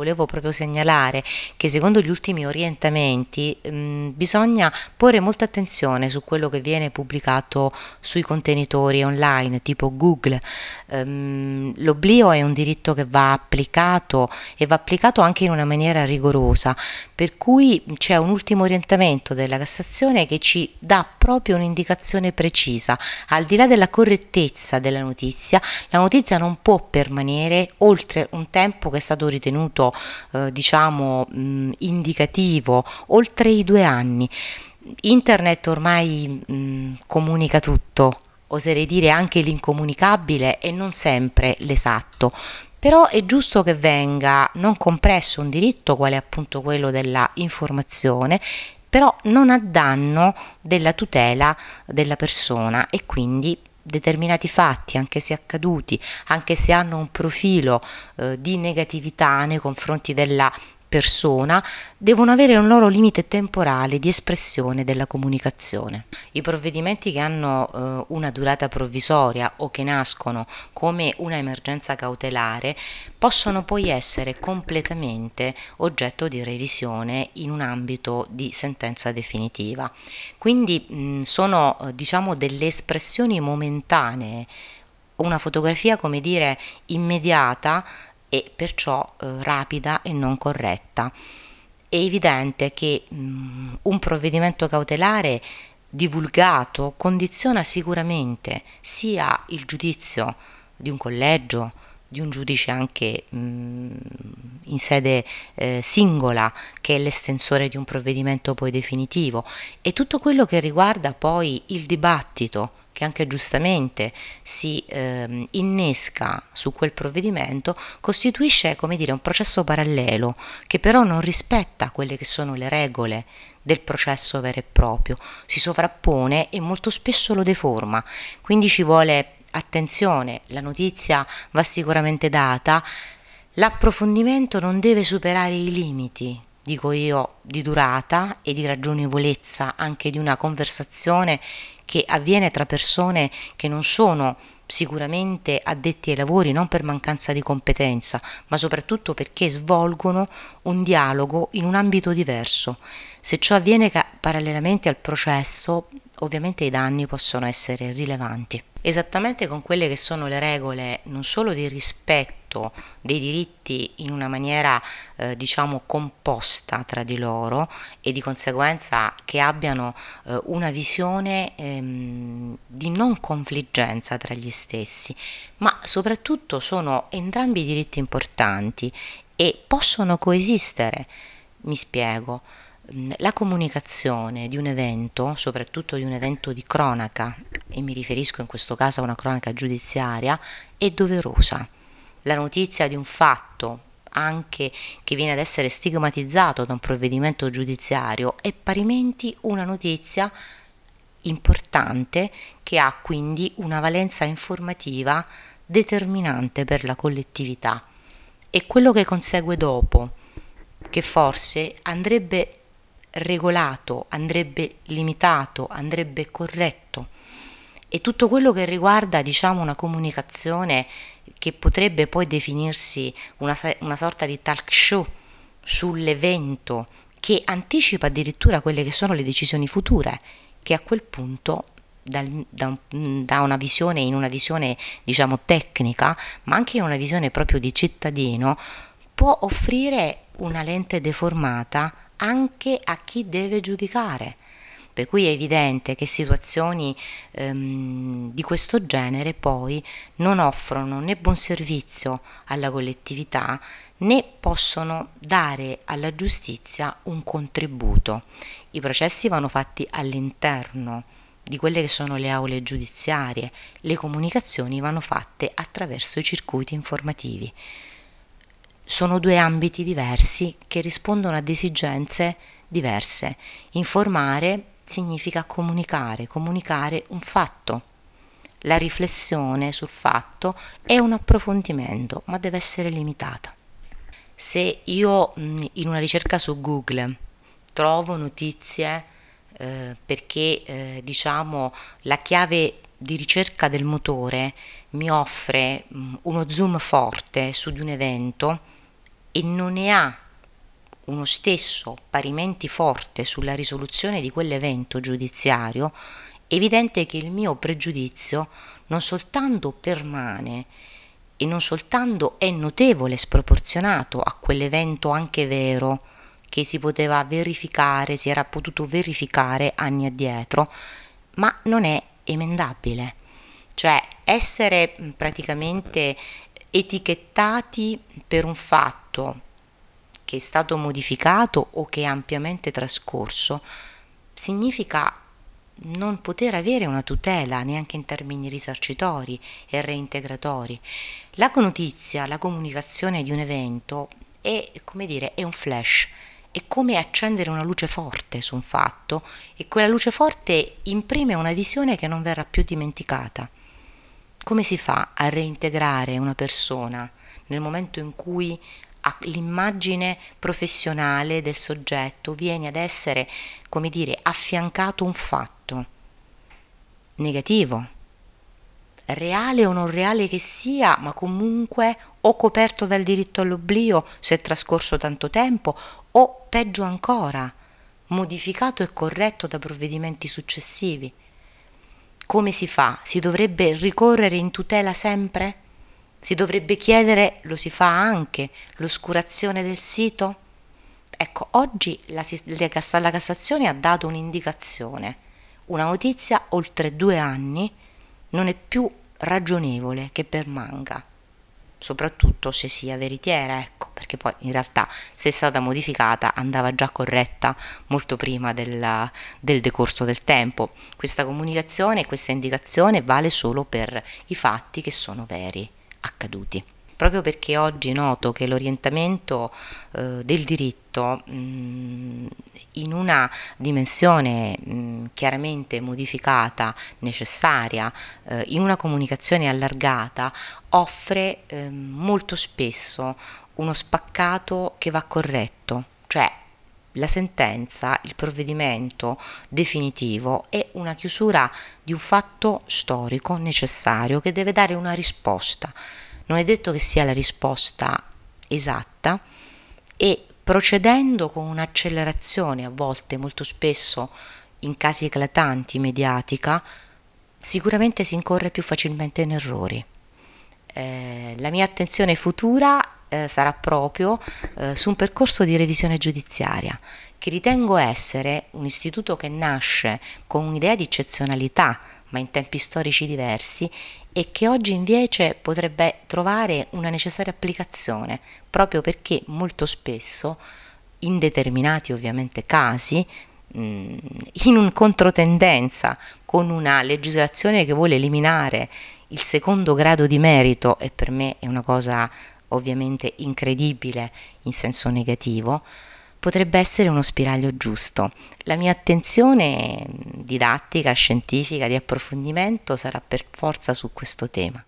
volevo proprio segnalare che secondo gli ultimi orientamenti mh, bisogna porre molta attenzione su quello che viene pubblicato sui contenitori online tipo Google. Um, l'oblio è un diritto che va applicato e va applicato anche in una maniera rigorosa, per cui c'è un ultimo orientamento della Cassazione che ci dà proprio un'indicazione precisa. Al di là della correttezza della notizia, la notizia non può permanere oltre un tempo che è stato ritenuto eh, diciamo mh, mm, indicativo, oltre i due anni. Internet ormai mh, mm, comunica tutto, oserei dire anche l'incomunicabile e non sempre l'esatto. Però è giusto che venga non compresso un diritto quale appunto quello della informazione, però non a danno della tutela della persona e quindi determinati fatti, anche se accaduti, anche se hanno un profilo eh, di negatività nei confronti della persona devono avere un loro limite temporale di espressione della comunicazione. I provvedimenti che hanno eh, una durata provvisoria o che nascono come una emergenza cautelare possono poi essere completamente oggetto di revisione in un ambito di sentenza definitiva. Quindi mh, sono eh, diciamo delle espressioni momentanee una fotografia, come dire, immediata e perciò eh, rapida e non corretta. È evidente che mh, mm, un provvedimento cautelare divulgato condiziona sicuramente sia il giudizio di un collegio, di un giudice anche mh, mm, in sede eh, singola, che è l'estensore di un provvedimento poi definitivo, e tutto quello che riguarda poi il dibattito che anche giustamente si eh, innesca su quel provvedimento costituisce come dire un processo parallelo che però non rispetta quelle che sono le regole del processo vero e proprio, si sovrappone e molto spesso lo deforma, quindi ci vuole attenzione, la notizia va sicuramente data, l'approfondimento non deve superare i limiti dico io, di durata e di ragionevolezza anche di una conversazione che avviene tra persone che non sono sicuramente addetti ai lavori non per mancanza di competenza, ma soprattutto perché svolgono un dialogo in un ambito diverso. Se ciò avviene parallelamente al processo, ovviamente i danni possono essere rilevanti. Esattamente con quelle che sono le regole non solo di rispetto, rispetto dei diritti in una maniera eh, diciamo composta tra di loro e di conseguenza che abbiano eh, una visione ehm, di non confliggenza tra gli stessi, ma soprattutto sono entrambi diritti importanti e possono coesistere. Mi spiego mm, la comunicazione di un evento, soprattutto di un evento di cronaca, e mi riferisco in questo caso a una cronaca giudiziaria, è doverosa la notizia di un fatto anche che viene ad essere stigmatizzato da un provvedimento giudiziario è parimenti una notizia importante che ha quindi una valenza informativa determinante per la collettività e quello che consegue dopo, che forse andrebbe regolato, andrebbe limitato, andrebbe corretto e tutto quello che riguarda diciamo, una comunicazione che potrebbe poi definirsi una, una sorta di talk show sull'evento che anticipa addirittura quelle che sono le decisioni future, che a quel punto dal, da, da, una visione in una visione diciamo tecnica, ma anche in una visione proprio di cittadino, può offrire una lente deformata anche a chi deve giudicare. Per cui è evidente che situazioni ehm, di questo genere poi non offrono né buon servizio alla collettività né possono dare alla giustizia un contributo. I processi vanno fatti all'interno di quelle che sono le aule giudiziarie, le comunicazioni vanno fatte attraverso i circuiti informativi. Sono due ambiti diversi che rispondono ad esigenze diverse. Informare significa comunicare, comunicare un fatto. La riflessione sul fatto è un approfondimento, ma deve essere limitata. Se io mm, in una ricerca su Google trovo notizie eh, perché eh, diciamo la chiave di ricerca del motore mi offre mh, mm, uno zoom forte su di un evento e non ne ha uno stesso parimenti forte sulla risoluzione di quell'evento giudiziario, è evidente che il mio pregiudizio non soltanto permane e non soltanto è notevole sproporzionato a quell'evento anche vero che si poteva verificare, si era potuto verificare anni addietro, ma non è emendabile. Cioè essere praticamente etichettati per un fatto che è stato modificato o che è ampiamente trascorso, significa non poter avere una tutela neanche in termini risarcitori e reintegratori. La notizia, la comunicazione di un evento è, come dire, è un flash, è come accendere una luce forte su un fatto e quella luce forte imprime una visione che non verrà più dimenticata. Come si fa a reintegrare una persona nel momento in cui all'immagine professionale del soggetto viene ad essere, come dire, affiancato un fatto negativo, reale o non reale che sia, ma comunque o coperto dal diritto all'oblio se è trascorso tanto tempo, o peggio ancora, modificato e corretto da provvedimenti successivi. Come si fa? Si dovrebbe ricorrere in tutela sempre? Si dovrebbe chiedere, lo si fa anche, l'oscurazione del sito? Ecco, oggi la, la Cassazione ha dato un'indicazione, una notizia oltre due anni non è più ragionevole che permanga, soprattutto se sia veritiera, ecco, perché poi in realtà se è stata modificata andava già corretta molto prima della, del decorso del tempo. Questa comunicazione questa indicazione vale solo per i fatti che sono veri accaduti. Proprio perché oggi noto che l'orientamento eh, del diritto mh, mm, in una dimensione mh, mm, chiaramente modificata, necessaria, eh, in una comunicazione allargata, offre eh, molto spesso uno spaccato che va corretto, cioè la sentenza, il provvedimento definitivo è una chiusura di un fatto storico necessario che deve dare una risposta. Non è detto che sia la risposta esatta e procedendo con un'accelerazione a volte molto spesso in casi eclatanti mediatica, sicuramente si incorre più facilmente in errori. Eh, la mia attenzione futura eh, sarà proprio eh, su un percorso di revisione giudiziaria che ritengo essere un istituto che nasce con un'idea di eccezionalità, ma in tempi storici diversi, e che oggi invece potrebbe trovare una necessaria applicazione, proprio perché molto spesso, in determinati ovviamente casi, mm, in un controtendenza con una legislazione che vuole eliminare il secondo grado di merito, e per me è una cosa ovviamente incredibile in senso negativo, potrebbe essere uno spiraglio giusto. La mia attenzione didattica, scientifica, di approfondimento sarà per forza su questo tema.